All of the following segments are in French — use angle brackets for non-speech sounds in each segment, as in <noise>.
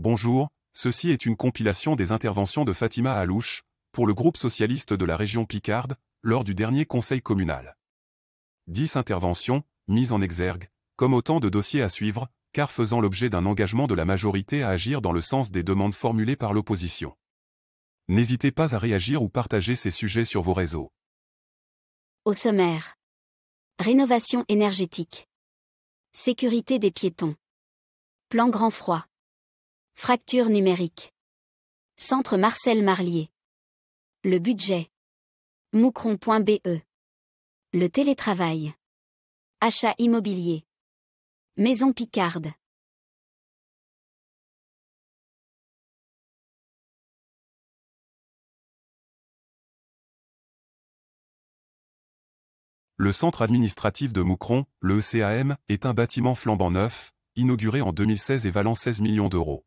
Bonjour, ceci est une compilation des interventions de Fatima Alouche, pour le groupe socialiste de la région Picarde, lors du dernier conseil communal. Dix interventions, mises en exergue, comme autant de dossiers à suivre, car faisant l'objet d'un engagement de la majorité à agir dans le sens des demandes formulées par l'opposition. N'hésitez pas à réagir ou partager ces sujets sur vos réseaux. Au sommaire. Rénovation énergétique. Sécurité des piétons. Plan grand froid. Fracture numérique. Centre Marcel Marlier. Le budget. Moucron.be. Le télétravail. Achat immobilier. Maison Picarde. Le centre administratif de Moucron, le ECAM, est un bâtiment flambant neuf, inauguré en 2016 et valant 16 millions d'euros.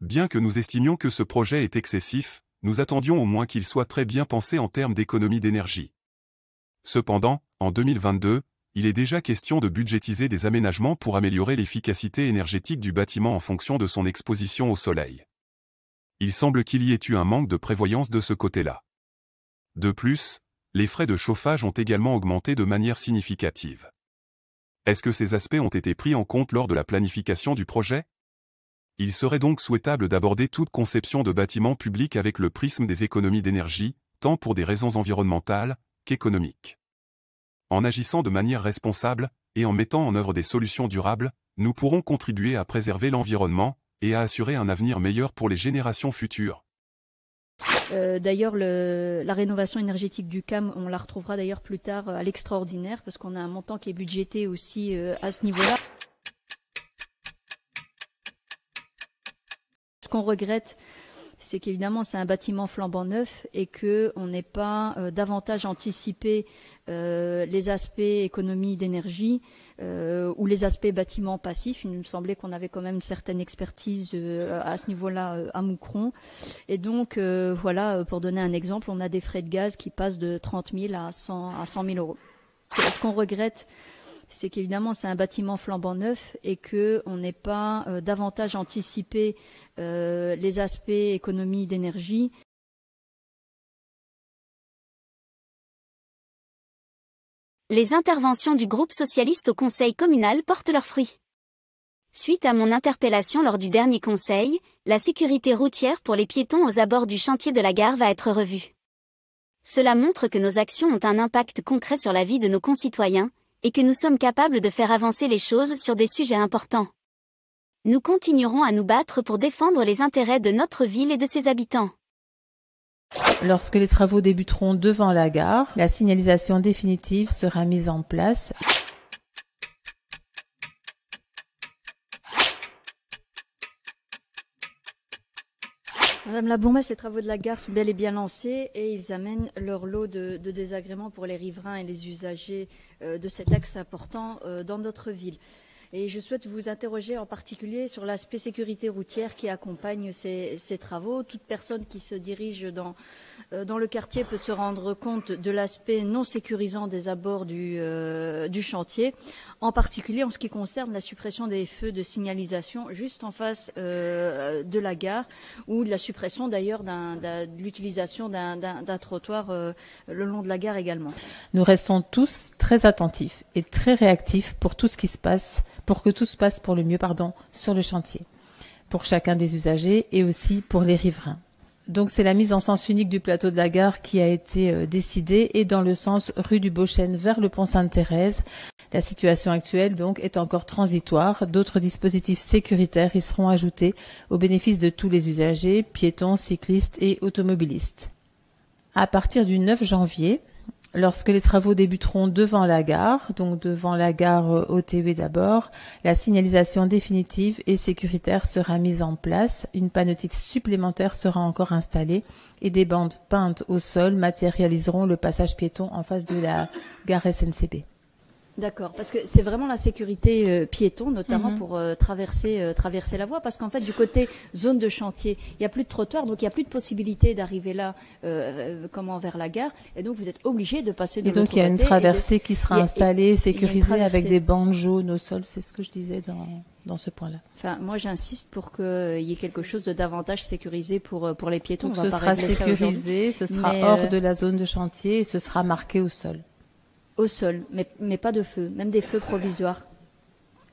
Bien que nous estimions que ce projet est excessif, nous attendions au moins qu'il soit très bien pensé en termes d'économie d'énergie. Cependant, en 2022, il est déjà question de budgétiser des aménagements pour améliorer l'efficacité énergétique du bâtiment en fonction de son exposition au soleil. Il semble qu'il y ait eu un manque de prévoyance de ce côté-là. De plus, les frais de chauffage ont également augmenté de manière significative. Est-ce que ces aspects ont été pris en compte lors de la planification du projet il serait donc souhaitable d'aborder toute conception de bâtiment public avec le prisme des économies d'énergie, tant pour des raisons environnementales qu'économiques. En agissant de manière responsable, et en mettant en œuvre des solutions durables, nous pourrons contribuer à préserver l'environnement et à assurer un avenir meilleur pour les générations futures. Euh, d'ailleurs, la rénovation énergétique du CAM, on la retrouvera d'ailleurs plus tard euh, à l'extraordinaire, parce qu'on a un montant qui est budgété aussi euh, à ce niveau-là. Ce qu'on regrette, c'est qu'évidemment c'est un bâtiment flambant neuf et que on n'est pas euh, davantage anticipé euh, les aspects économie d'énergie euh, ou les aspects bâtiment passifs. Il nous semblait qu'on avait quand même une certaine expertise à ce niveau-là à Moucron. Et donc voilà, pour donner un exemple, on a des frais de gaz qui passent de 30 000 à 100, à 100 000 euros. Ce qu'on regrette, c'est qu'évidemment c'est un bâtiment flambant neuf et que on n'est pas euh, davantage anticipé euh, les aspects économie d'énergie. Les interventions du groupe socialiste au conseil communal portent leurs fruits. Suite à mon interpellation lors du dernier conseil, la sécurité routière pour les piétons aux abords du chantier de la gare va être revue. Cela montre que nos actions ont un impact concret sur la vie de nos concitoyens, et que nous sommes capables de faire avancer les choses sur des sujets importants. Nous continuerons à nous battre pour défendre les intérêts de notre ville et de ses habitants. Lorsque les travaux débuteront devant la gare, la signalisation définitive sera mise en place. Madame la bourgmestre, les travaux de la gare sont bel et bien lancés et ils amènent leur lot de, désagréments pour les riverains et les usagers euh, de cet axe important euh, dans notre ville. Et je souhaite vous interroger en particulier sur l'aspect sécurité routière qui accompagne ces, travaux. Toute personne qui se dirige euh, dans, le quartier peut se rendre compte de l'aspect non sécurisant des abords euh, du, chantier, en particulier en ce qui concerne la suppression des feux de signalisation juste en face euh, de la gare ou de la suppression d'ailleurs de l'utilisation d'un trottoir le long de la gare également. Nous restons tous très attentifs et très réactifs pour tout ce qui se passe pour que tout se passe pour le mieux pardon, sur le chantier, pour chacun des usagers et aussi pour les riverains. Donc c'est la mise en sens unique du plateau de la gare qui a été euh, décidée et dans le sens rue du Beauchêne vers le pont Sainte-Thérèse. La situation actuelle donc est encore transitoire. D'autres dispositifs sécuritaires y seront ajoutés au bénéfice de tous les usagers, piétons, cyclistes et automobilistes. À partir du 9 janvier, Lorsque les travaux débuteront devant la gare, donc devant la gare euh, OTW d'abord, la signalisation définitive et sécuritaire sera mise en place, une panneautique supplémentaire sera encore installée et des bandes peintes au sol matérialiseront le passage piéton en face de la gare SNCB. D'accord, parce que c'est vraiment la sécurité euh, piéton, notamment mhm. pour euh, traverser, euh, traverser la voie, parce qu'en fait, du côté zone de chantier, il n'y a plus de trottoir, donc il n'y a plus de possibilité d'arriver là, comment, vers la gare, et donc vous êtes obligé de passer de Et donc il y a une traversée qui sera installée, sécurisée, avec des bandes jaunes au sol, c'est ce que je disais dans, ce point-là. Enfin, moi j'insiste pour qu'il y ait quelque chose de davantage sécurisé pour, pour les piétons. Donc, ce sera sécurisé, ce sera hors de la zone de chantier, et ce sera marqué au sol au sol, mais, pas de feu, même des feux provisoires.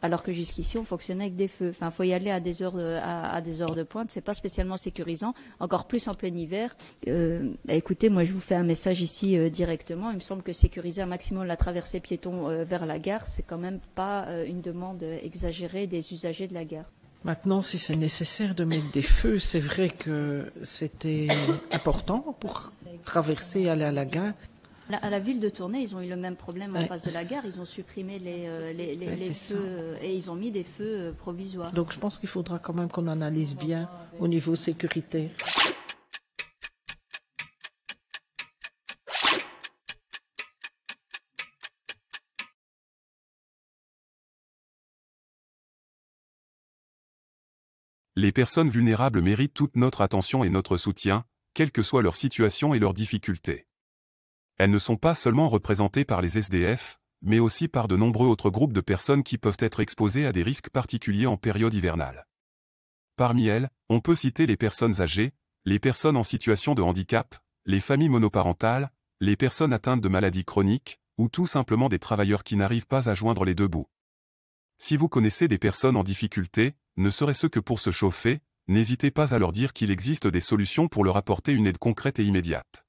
Alors que jusqu'ici, on fonctionnait avec des feux. Enfin, faut y aller à des heures de, à, à des heures de pointe. C'est pas spécialement sécurisant, encore plus en plein hiver. Euh, bah, écoutez, moi, je vous fais un message ici euh, directement. Il me semble que sécuriser un maximum la traversée piéton euh, vers la gare, c'est quand même pas une demande exagérée des usagers de la gare. Maintenant, si c'est nécessaire de mettre des feux, c'est vrai que c'était important pour traverser, et aller à la gare à la ville de Tournai, ils ont eu le même problème en face de la gare. Ils ont supprimé les, euh, feux euh, et ils ont mis des feux euh, provisoires. Donc je pense qu'il faudra quand même qu'on analyse bien au niveau sécurité. Les personnes vulnérables méritent toute notre attention et notre soutien, quelle que soit leur situation et leurs difficultés. Elles ne sont pas seulement représentées par les SDF, mais aussi par de nombreux autres groupes de personnes qui peuvent être exposées à des risques particuliers en période hivernale. Parmi elles, on peut citer les personnes âgées, les personnes en situation de handicap, les familles monoparentales, les personnes atteintes de maladies chroniques, ou tout simplement des travailleurs qui n'arrivent pas à joindre les deux bouts. Si vous connaissez des personnes en difficulté, ne serait-ce que pour se chauffer, n'hésitez pas à leur dire qu'il existe des solutions pour leur apporter une aide concrète et immédiate.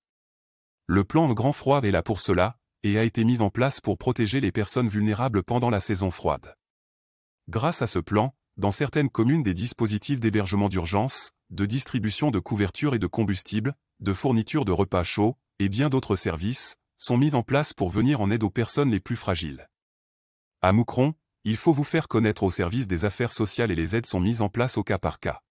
Le plan grand froid est là pour cela, et a été mis en place pour protéger les personnes vulnérables pendant la saison froide. Grâce à ce plan, dans certaines communes des dispositifs d'hébergement d'urgence, de distribution de couverture et de combustible, de fourniture de repas chauds, et bien d'autres services, sont mis en place pour venir en aide aux personnes les plus fragiles. À Moucron, il faut vous faire connaître au service des affaires sociales et les aides sont mises en place au cas par cas.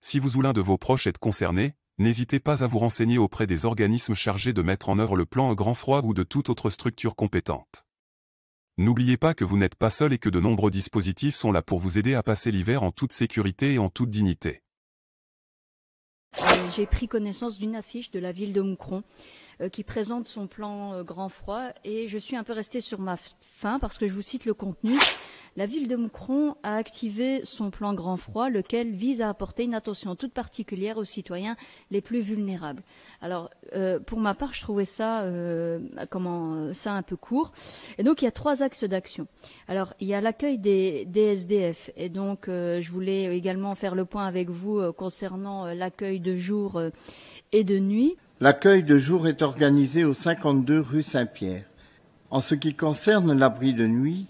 Si vous ou l'un de vos proches êtes concernés. N'hésitez pas à vous renseigner auprès des organismes chargés de mettre en œuvre le plan grand froid ou de toute autre structure compétente. N'oubliez pas que vous n'êtes pas seul et que de nombreux dispositifs sont là pour vous aider à passer l'hiver en toute sécurité et en toute dignité. J'ai pris connaissance d'une affiche de la ville de Moucron euh, qui présente son plan euh, grand froid. Et je suis un peu restée sur ma fin parce que je vous cite le contenu. La ville de Moucron a activé son plan grand froid, lequel vise à apporter une attention toute particulière aux citoyens les plus vulnérables. Alors, euh, pour ma part, je trouvais ça, comment, ça un peu court. Et donc, il y a trois axes d'action. Alors, il y a l'accueil des, SDF. Et donc, je voulais également faire le point avec vous concernant l'accueil de jour et de nuit. L'accueil de jour est organisé au 52 rue Saint-Pierre. En ce qui concerne l'abri de nuit,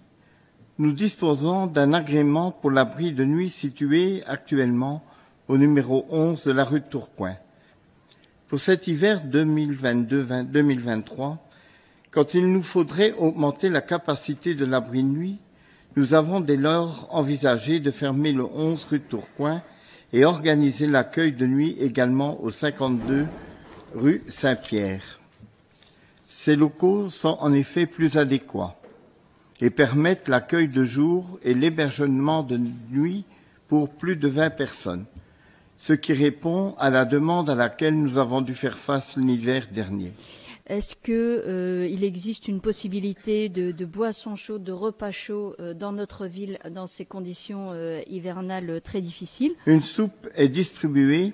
nous disposons d'un agrément pour l'abri de nuit situé actuellement au numéro 11 de la rue de Tourcoing. Pour cet hiver 2022-2023, quand il nous faudrait augmenter la capacité de l'abri de nuit, nous avons dès lors envisagé de fermer le 11 rue de Tourcoing et organiser l'accueil de nuit également au 52 rue Saint-Pierre. Ces locaux sont en effet plus adéquats et permettent l'accueil de jour et l'hébergement de nuit pour plus de 20 personnes, ce qui répond à la demande à laquelle nous avons dû faire face l'hiver dernier. Est-ce qu'il euh, existe une possibilité de, boissons chaudes, de repas chauds euh, dans notre ville dans ces conditions euh, hivernales très difficiles Une soupe est distribuée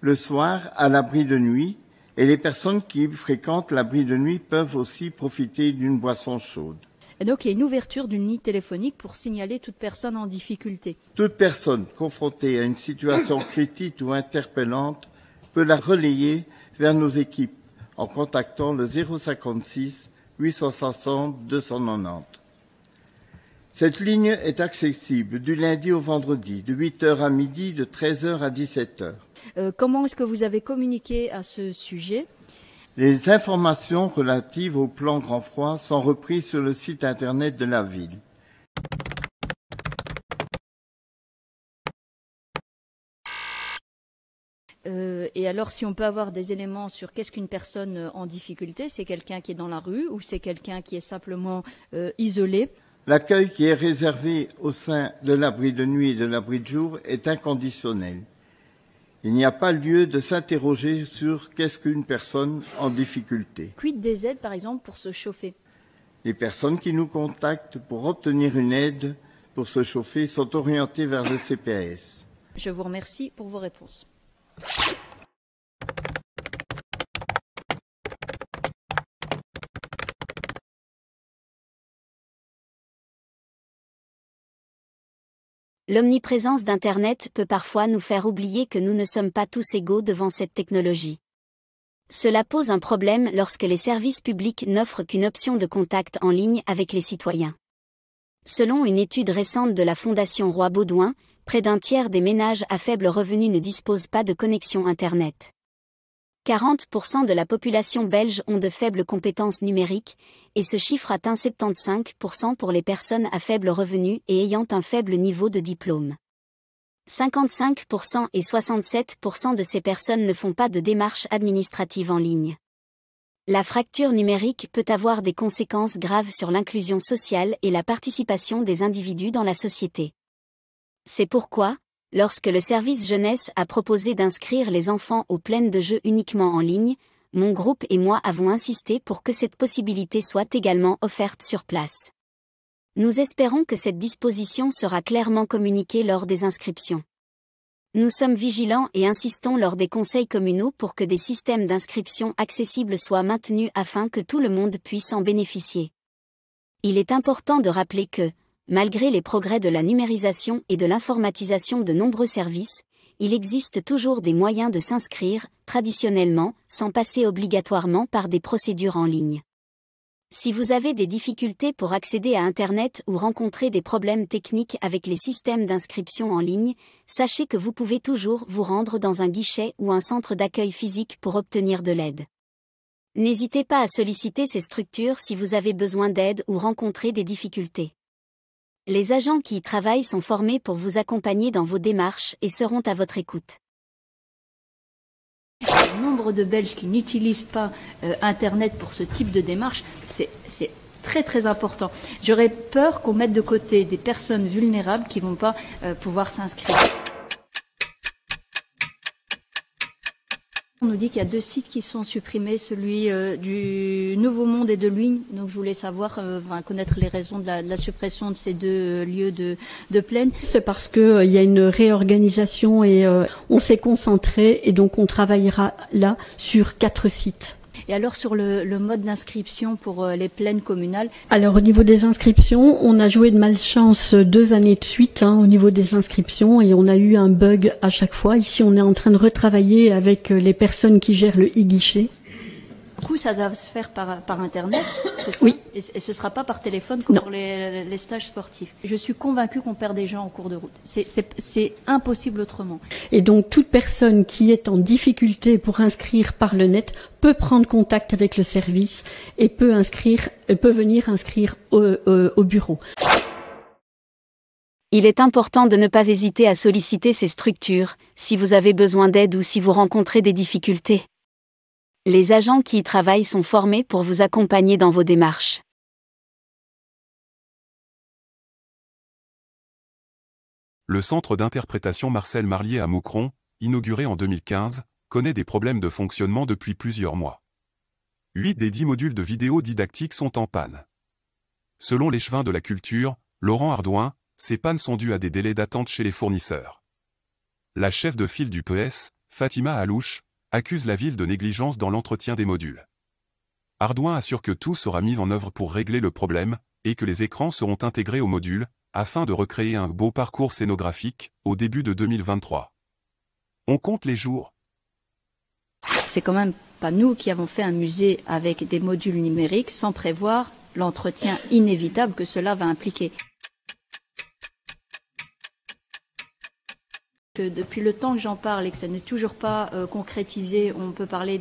le soir à l'abri de nuit et les personnes qui fréquentent l'abri de nuit peuvent aussi profiter d'une boisson chaude. Et donc il y a une ouverture d'une ligne téléphonique pour signaler toute personne en difficulté. Toute personne confrontée à une situation <coughs> critique ou interpellante peut la relayer vers nos équipes en contactant le 056 860 290. Cette ligne est accessible du lundi au vendredi, de 8h à midi, de 13h à 17h. Euh, comment est-ce que vous avez communiqué à ce sujet Les informations relatives au plan Grand Froid sont reprises sur le site internet de la ville. Euh, et alors, si on peut avoir des éléments sur qu'est-ce qu'une personne euh, en difficulté, c'est quelqu'un qui est dans la rue ou c'est quelqu'un qui est simplement isolé L'accueil qui est réservé au sein de l'abri de nuit et de l'abri de jour est inconditionnel. Il n'y a pas lieu de s'interroger sur qu'est-ce qu'une personne en difficulté. Quid des aides, par exemple, pour se chauffer Les personnes qui nous contactent pour obtenir une aide pour se chauffer sont orientées vers le CPAS. Je vous remercie pour vos réponses. L'omniprésence d'Internet peut parfois nous faire oublier que nous ne sommes pas tous égaux devant cette technologie. Cela pose un problème lorsque les services publics n'offrent qu'une option de contact en ligne avec les citoyens. Selon une étude récente de la Fondation Roi Baudouin, près d'un tiers des ménages à faible revenu ne disposent pas de connexion Internet. 40% de la population belge ont de faibles compétences numériques, et ce chiffre atteint 75% pour les personnes à faible revenu et ayant un faible niveau de diplôme. 55% et 67% de ces personnes ne font pas de démarches administratives en ligne. La fracture numérique peut avoir des conséquences graves sur l'inclusion sociale et la participation des individus dans la société. C'est pourquoi, Lorsque le service jeunesse a proposé d'inscrire les enfants aux plaines de jeux uniquement en ligne, mon groupe et moi avons insisté pour que cette possibilité soit également offerte sur place. Nous espérons que cette disposition sera clairement communiquée lors des inscriptions. Nous sommes vigilants et insistons lors des conseils communaux pour que des systèmes d'inscription accessibles soient maintenus afin que tout le monde puisse en bénéficier. Il est important de rappeler que, Malgré les progrès de la numérisation et de l'informatisation de nombreux services, il existe toujours des moyens de s'inscrire, traditionnellement, sans passer obligatoirement par des procédures en ligne. Si vous avez des difficultés pour accéder à Internet ou rencontrer des problèmes techniques avec les systèmes d'inscription en ligne, sachez que vous pouvez toujours vous rendre dans un guichet ou un centre d'accueil physique pour obtenir de l'aide. N'hésitez pas à solliciter ces structures si vous avez besoin d'aide ou rencontrer des difficultés. Les agents qui y travaillent sont formés pour vous accompagner dans vos démarches et seront à votre écoute. Le nombre de Belges qui n'utilisent pas euh, Internet pour ce type de démarche, c'est très très important. J'aurais peur qu'on mette de côté des personnes vulnérables qui ne vont pas euh, pouvoir s'inscrire. On nous dit qu'il y a deux sites qui sont supprimés, celui euh, du Nouveau Monde et de Luynes. Donc je voulais savoir, euh, connaître les raisons de la, suppression de ces deux euh, lieux de, de plaine. C'est parce qu'il y a une réorganisation et on s'est concentré et donc on travaillera là sur quatre sites. Et alors sur le, mode d'inscription pour euh, les plaines communales Alors au niveau des inscriptions, on a joué de malchance deux années de suite hein, au niveau des inscriptions et on a eu un bug à chaque fois. Ici, on est en train de retravailler avec euh, les personnes qui gèrent le e-guichet du coup, ça va se faire par, Internet, Oui. Et, ce ne sera pas par téléphone comme pour les, stages sportifs. Je suis convaincue qu'on perd des gens en cours de route. C'est impossible autrement. Et donc, toute personne qui est en difficulté pour inscrire par le net peut prendre contact avec le service et peut, inscrire, euh, peut venir inscrire euh, au bureau. Il est important de ne pas hésiter à solliciter ces structures si vous avez besoin d'aide ou si vous rencontrez des difficultés. Les agents qui y travaillent sont formés pour vous accompagner dans vos démarches. Le centre d'interprétation Marcel Marlier à Moucron, inauguré en 2015, connaît des problèmes de fonctionnement depuis plusieurs mois. Huit des dix modules de vidéos didactiques sont en panne. Selon l'échevin de la culture, Laurent Ardouin, ces pannes sont dues à des délais d'attente chez les fournisseurs. La chef de file du PES, Fatima Alouche, accuse la ville de négligence dans l'entretien des modules. Ardouin assure que tout sera mis en œuvre pour régler le problème, et que les écrans seront intégrés aux modules afin de recréer un beau parcours scénographique, au début de 2023. On compte les jours. C'est quand même pas nous qui avons fait un musée avec des modules numériques sans prévoir l'entretien inévitable que cela va impliquer. depuis le temps que j'en parle et que ça n'est toujours pas euh, concrétisé, on peut parler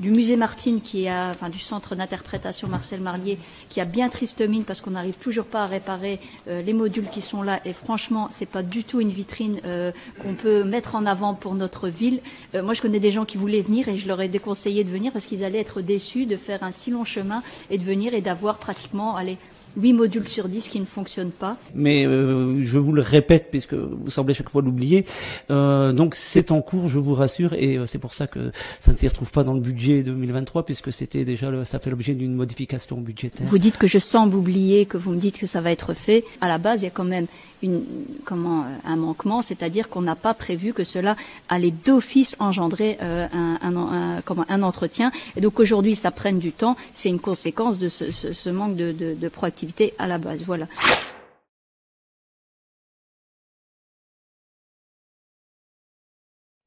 du musée Martine, qui a, enfin, du centre d'interprétation Marcel Marlier, qui a bien triste mine parce qu'on n'arrive toujours pas à réparer euh, les modules qui sont là. Et franchement, n'est pas du tout une vitrine euh, qu'on peut mettre en avant pour notre ville. moi, je connais des gens qui voulaient venir et je leur ai déconseillé de venir parce qu'ils allaient être déçus de faire un si long chemin et de venir et d'avoir pratiquement, allez, 8 modules sur 10 qui ne fonctionnent pas. Mais euh, je vous le répète, puisque vous semblez chaque fois l'oublier. Euh, donc c'est en cours, je vous rassure, et euh, c'est pour ça que ça ne s'y retrouve pas dans le budget 2023, puisque c'était déjà ça fait l'objet d'une modification budgétaire. Vous dites que je semble oublier, que vous me dites que ça va être fait. À la base, il y a quand même une, comment, euh, un manquement, c'est-à-dire qu'on n'a pas prévu que cela allait d'office engendrer euh, un, entretien. Et donc aujourd'hui, ça prenne du temps, c'est une conséquence de ce, manque de, de proactivité à la base. Voilà.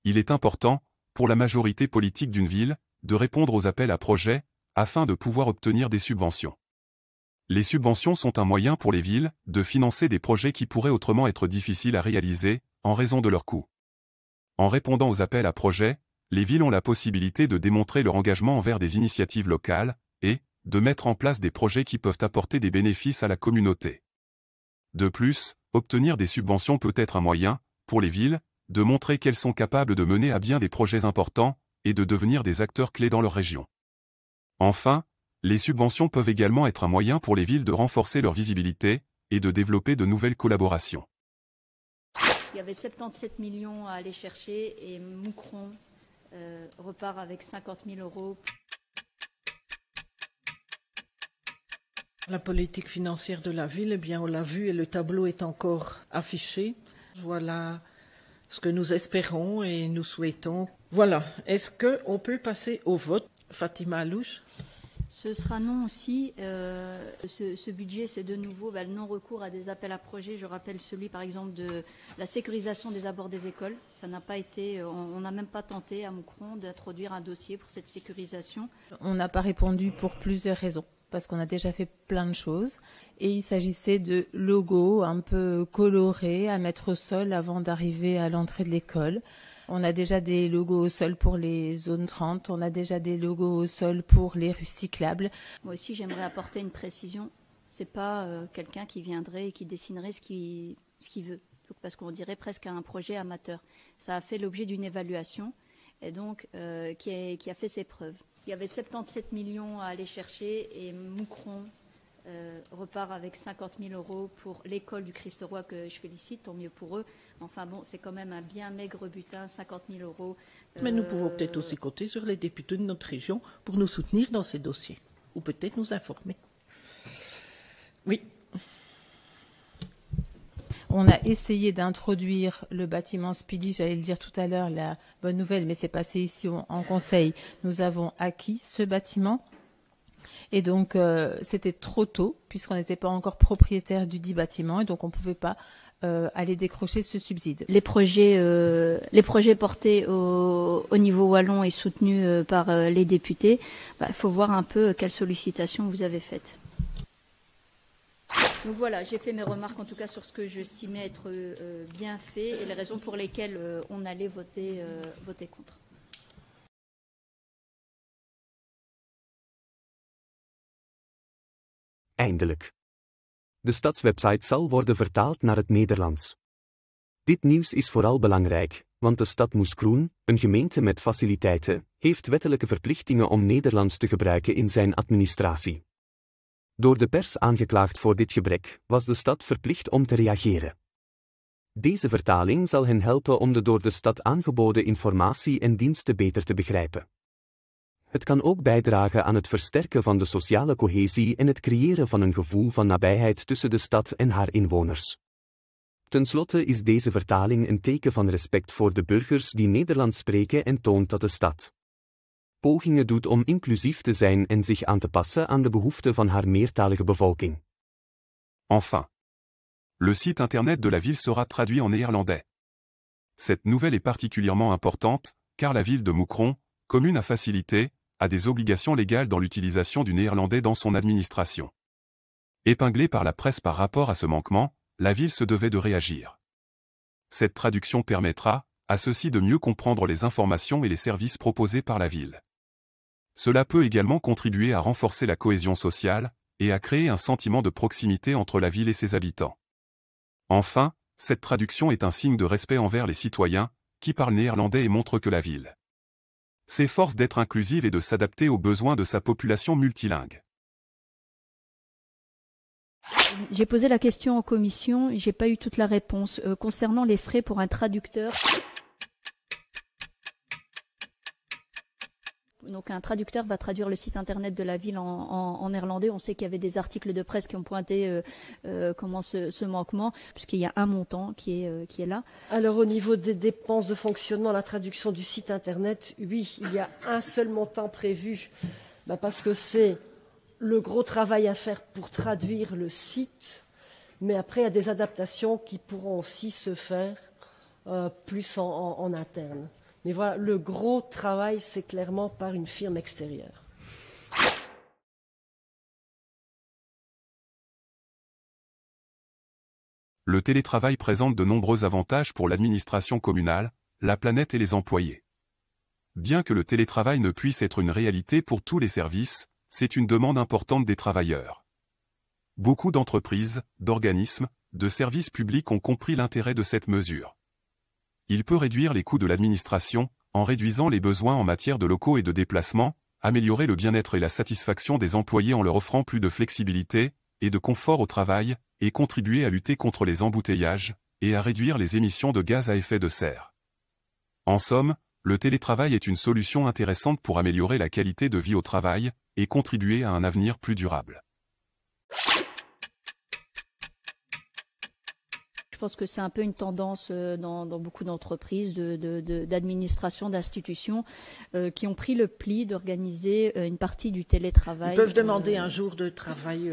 Il est important, pour la majorité politique d'une ville, de répondre aux appels à projets, afin de pouvoir obtenir des subventions. Les subventions sont un moyen pour les villes de financer des projets qui pourraient autrement être difficiles à réaliser, en raison de leurs coûts. En répondant aux appels à projets, les villes ont la possibilité de démontrer leur engagement envers des initiatives locales, et de mettre en place des projets qui peuvent apporter des bénéfices à la communauté. De plus, obtenir des subventions peut être un moyen, pour les villes, de montrer qu'elles sont capables de mener à bien des projets importants, et de devenir des acteurs clés dans leur région. Enfin, les subventions peuvent également être un moyen pour les villes de renforcer leur visibilité et de développer de nouvelles collaborations. Il y avait 77 millions à aller chercher et Moucron euh, repart avec 50 000 euros. La politique financière de la ville, eh bien, on l'a vu et le tableau est encore affiché. Voilà ce que nous espérons et nous souhaitons. Voilà. Est-ce qu'on peut passer au vote, Fatima Louche ce sera non aussi. Euh, ce, budget, c'est de nouveau bah, le non-recours à des appels à projets. Je rappelle celui, par exemple, de la sécurisation des abords des écoles. Ça n'a pas été. Euh, on n'a même pas tenté à Moucron d'introduire un dossier pour cette sécurisation. On n'a pas répondu pour plusieurs raisons parce qu'on a déjà fait plein de choses. Et il s'agissait de logos un peu colorés à mettre au sol avant d'arriver à l'entrée de l'école. On a déjà des logos au sol pour les zones 30, on a déjà des logos au sol pour les rues cyclables. Moi aussi, j'aimerais apporter une précision. C'est pas euh, quelqu'un qui viendrait et qui dessinerait ce qu'il veut, parce qu'on dirait presque un projet amateur. Ça a fait l'objet d'une évaluation et donc euh, qui, a, fait ses preuves. Il y avait 77 millions à aller chercher et Moucron euh, repart avec 50 000 euros pour l'école du Christ-Roi que je félicite, tant mieux pour eux, Enfin bon, c'est quand même un bien maigre butin, 50 000 euros. Mais nous pouvons euh, peut-être aussi compter sur les députés de notre région pour nous soutenir dans ces dossiers, ou peut-être nous informer. Oui. On a essayé d'introduire le bâtiment Speedy, j'allais le dire tout à l'heure, la bonne nouvelle, mais c'est passé ici en conseil. Nous avons acquis ce bâtiment. Et donc, euh, c'était trop tôt, puisqu'on n'était pas encore propriétaire du dit bâtiment, et donc on ne pouvait pas euh, aller décrocher ce subside. Les projets, euh, les projets portés au, niveau wallon et soutenus euh, par les députés, il bah, faut voir un peu quelles sollicitations vous avez faites. Donc voilà, j'ai fait mes remarques en tout cas sur ce que j'estimais être bien fait et les raisons pour lesquelles on allait voter, voter contre. De stadswebsite zal worden vertaald naar het Nederlands. Dit nieuws is vooral belangrijk, want de stad Moeskroen, een gemeente met faciliteiten, heeft wettelijke verplichtingen om Nederlands te gebruiken in zijn administratie. Door de pers aangeklaagd voor dit gebrek, was de stad verplicht om te reageren. Deze vertaling zal hen helpen om de door de stad aangeboden informatie en diensten beter te begrijpen. Het kan ook bijdragen aan het versterken van de sociale cohesie en het creëren van een gevoel van nabijheid tussen de stad en haar inwoners. Ten slotte is deze vertaling een teken van respect voor de burgers die Nederlands spreken en toont dat de stad pogingen doet om inclusief te zijn en zich aan te passen aan de behoeften van haar meertalige bevolking. Enfin. Le site internet de la ville sera traduit en néerlandais. Cette nouvelle est particulièrement importante, car la ville de Moucron, commune à faciliter. a des obligations légales dans l'utilisation du néerlandais dans son administration. Épinglée par la presse par rapport à ce manquement, la ville se devait de réagir. Cette traduction permettra, à ceux-ci de mieux comprendre les informations et les services proposés par la ville. Cela peut également contribuer à renforcer la cohésion sociale et à créer un sentiment de proximité entre la ville et ses habitants. Enfin, cette traduction est un signe de respect envers les citoyens, qui parlent néerlandais et montrent que la ville s'efforce d'être inclusive et de s'adapter aux besoins de sa population multilingue. J'ai posé la question en commission, j'ai pas eu toute la réponse. Euh, concernant les frais pour un traducteur, donc un traducteur va traduire le site internet de la ville en, néerlandais. On sait qu'il y avait des articles de presse qui ont pointé euh, euh, comment ce, manquement, puisqu'il y a un montant euh, qui est, là. Alors au niveau des dépenses de fonctionnement, la traduction du site internet, oui, il y a un seul montant prévu, bah, parce que c'est le gros travail à faire pour traduire le site, mais après il y a des adaptations qui pourront aussi se faire plus en interne. Mais voilà, le gros travail, c'est clairement par une firme extérieure. Le télétravail présente de nombreux avantages pour l'administration communale, la planète et les employés. Bien que le télétravail ne puisse être une réalité pour tous les services, c'est une demande importante des travailleurs. Beaucoup d'entreprises, d'organismes, de services publics ont compris l'intérêt de cette mesure. Il peut réduire les coûts de l'administration, en réduisant les besoins en matière de locaux et de déplacements, améliorer le bien-être et la satisfaction des employés en leur offrant plus de flexibilité et de confort au travail, et contribuer à lutter contre les embouteillages, et à réduire les émissions de gaz à effet de serre. En somme, le télétravail est une solution intéressante pour améliorer la qualité de vie au travail, et contribuer à un avenir plus durable. Je pense que c'est un peu une tendance euh, dans, beaucoup d'entreprises, d'administrations, d'institutions euh, qui ont pris le pli d'organiser euh, une partie du télétravail. Ils peuvent demander un jour de travail,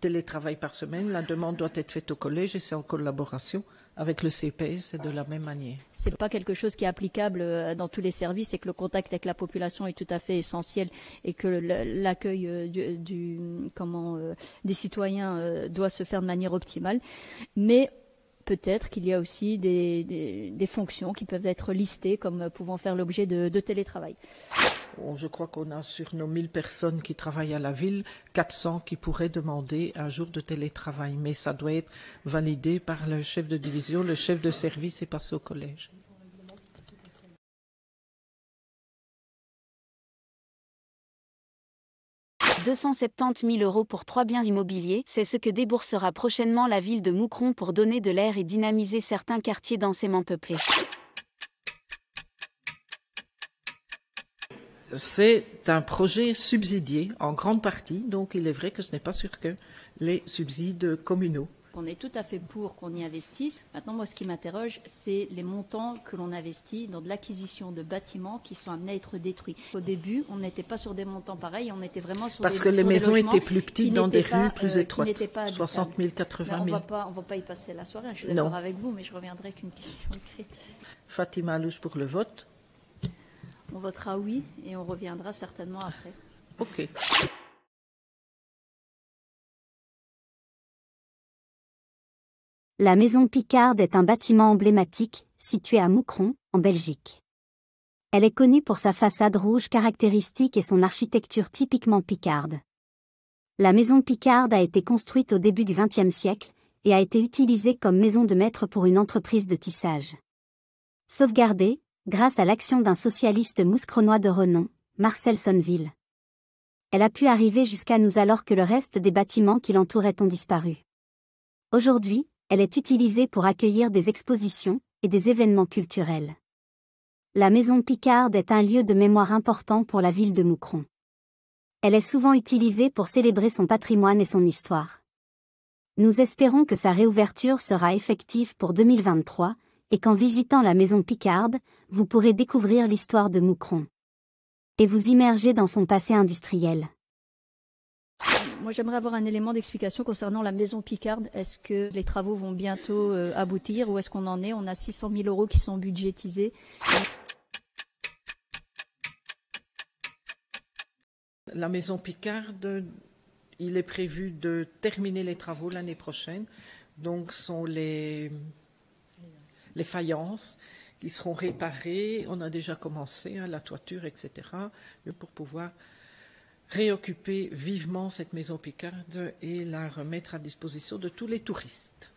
télétravail par semaine. La demande doit être faite au collège et c'est en collaboration avec le CPS, c'est de la même manière. Ce n'est pas quelque chose qui est applicable euh, dans tous les services et que le contact avec la population est tout à fait essentiel et que l'accueil euh, euh, des citoyens doit se faire de manière optimale. Mais peut-être qu'il y a aussi des, fonctions qui peuvent être listées comme pouvant faire l'objet de télétravail. Oh, je crois qu'on a sur nos 1000 personnes qui travaillent à la ville, 400 qui pourraient demander un jour de télétravail. Mais ça doit être validé par le chef de division, le chef de service et passé au collège. « 270 000 euros pour trois biens immobiliers, c'est ce que déboursera prochainement la ville de Moucron pour donner de l'air et dynamiser certains quartiers densément peuplés. c'est un projet subsidié en grande partie, donc il est vrai que ce n'est pas sûr que les subsides communaux. On est tout à fait pour qu'on y investisse. Maintenant, moi, ce qui m'interroge, c'est les montants que l'on investit dans l'acquisition de bâtiments qui sont amenés à être détruits. Au début, on n'était pas sur des montants pareils, on était vraiment sur des Parce que les maisons étaient plus petites dans des rues plus euh, étroites, 60 000, 80 000. on ne va pas y passer la soirée, hein, je suis d'accord avec vous, mais je reviendrai qu'une question écrite. Fatima Louche pour le vote. On votera oui et on reviendra certainement après. OK. La Maison Picarde est un bâtiment emblématique, situé à Moucron, en Belgique. Elle est connue pour sa façade rouge caractéristique et son architecture typiquement picarde. La Maison Picarde a été construite au début du XXe siècle et a été utilisée comme maison de maître pour une entreprise de tissage. Sauvegardée, grâce à l'action d'un socialiste mouscronois de renom, Marcel Sonneville. Elle a pu arriver jusqu'à nous alors que le reste des bâtiments qui l'entouraient ont disparu. Aujourd'hui, elle est utilisée pour accueillir des expositions et des événements culturels. La maison Picarde est un lieu de mémoire important pour la ville de Moucron. Elle est souvent utilisée pour célébrer son patrimoine et son histoire. Nous espérons que sa réouverture sera effective pour 2023 et qu'en visitant la maison Picard, vous pourrez découvrir l'histoire de Moucron. Et vous immerger dans son passé industriel. Moi, j'aimerais avoir un élément d'explication concernant la maison Picard. Est-ce que les travaux vont bientôt euh, aboutir ou est-ce qu'on en est On a 600 000 euros qui sont budgétisés. La maison Picard, il est prévu de terminer les travaux l'année prochaine. Donc, sont les les faïences qui seront réparées. On a déjà commencé, hein, la toiture, etc., pour pouvoir réoccuper vivement cette maison Picarde et la remettre à disposition de tous les touristes.